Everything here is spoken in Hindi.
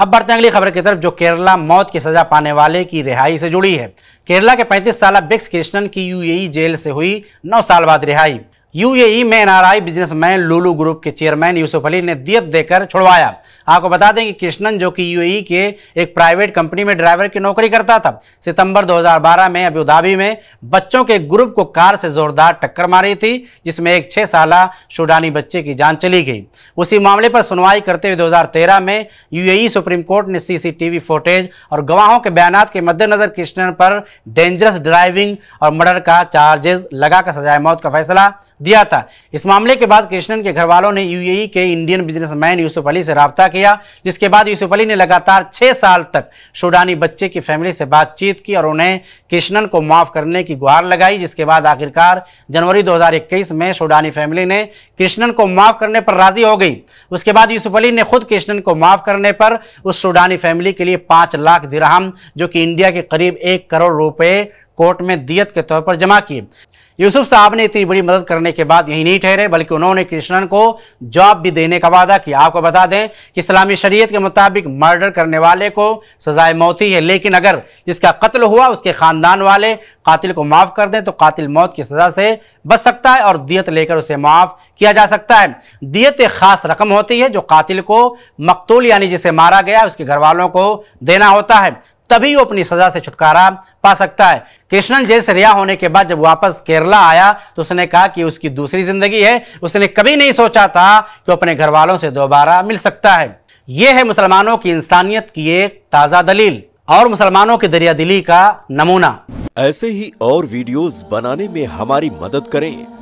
अब बढ़ते हैं अगली खबर की तरफ जो केरला मौत की सजा पाने वाले की रिहाई से जुड़ी है केरला के 35 साल बिक्स कृष्णन की यूएई जेल से हुई 9 साल बाद रिहाई यूएई में एनआरआई बिजनेसमैन लुलू ग्रुप के चेयरमैन यूसुफ अली ने दियत देकर छुड़वाया आपको बता दें कि कृष्णन जो कि यूएई के एक प्राइवेट कंपनी में ड्राइवर की नौकरी करता था सितंबर 2012 में धाबी में बच्चों के ग्रुप को कार से जोरदार टक्कर मारी थी जिसमें एक छः साल सूडानी बच्चे की जान चली गई उसी मामले पर सुनवाई करते हुए दो में यू सुप्रीम कोर्ट ने सीसीटीवी फुटेज और गवाहों के बयान के मद्देनजर कृष्णन पर डेंजरस ड्राइविंग और मर्डर का चार्जेस लगाकर सजाए मौत का फैसला दिया था इस मामले के बाद कृष्णन के घर वालों ने यूएई के इंडियन बिजनेसमैन यूसुफ अली से रबता किया जिसके बाद यूसुफ अली ने लगातार छह साल तक सूडानी बच्चे की फैमिली से बातचीत की और उन्हें कृष्णन को माफ़ करने की गुहार लगाई जिसके बाद आखिरकार जनवरी दो में सूडानी फैमिली ने कृष्णन को माफ़ करने पर राज़ी हो गई उसके बाद यूसुफ अली ने खुद कृष्णन को माफ़ करने पर उस सूडानी फैमिली के लिए पांच लाख दिरहम जो कि इंडिया के करीब एक करोड़ रुपए कोर्ट में दियत के तौर पर जमा किए यूसुफ साहब ने इतनी बड़ी मदद करने के बाद यही नहीं ठहरे बल्कि उन्होंने कृष्णन को जॉब भी देने का वादा किया आपको बता दें कि इस्लामी शरीयत के मुताबिक मर्डर करने वाले को सजाए मौत ही है लेकिन अगर जिसका कत्ल हुआ उसके खानदान वाले कातिल को माफ़ कर दें तो कातिल मौत की सज़ा से बच सकता है और दियत लेकर उसे माफ़ किया जा सकता है दियत एक खास रकम होती है जो कातिल को मकतूल यानी जिसे मारा गया उसके घर वालों को देना होता है तभी वो अपनी सजा से छुटकारा पा सकता है कृष्णन जेल से रिहा होने के बाद जब वापस केरला आया तो उसने कहा कि उसकी दूसरी जिंदगी है उसने कभी नहीं सोचा था कि अपने घर वालों से दोबारा मिल सकता है ये है मुसलमानों की इंसानियत की एक ताज़ा दलील और मुसलमानों की दरिया दिली का नमूना ऐसे ही और वीडियोस बनाने में हमारी मदद करें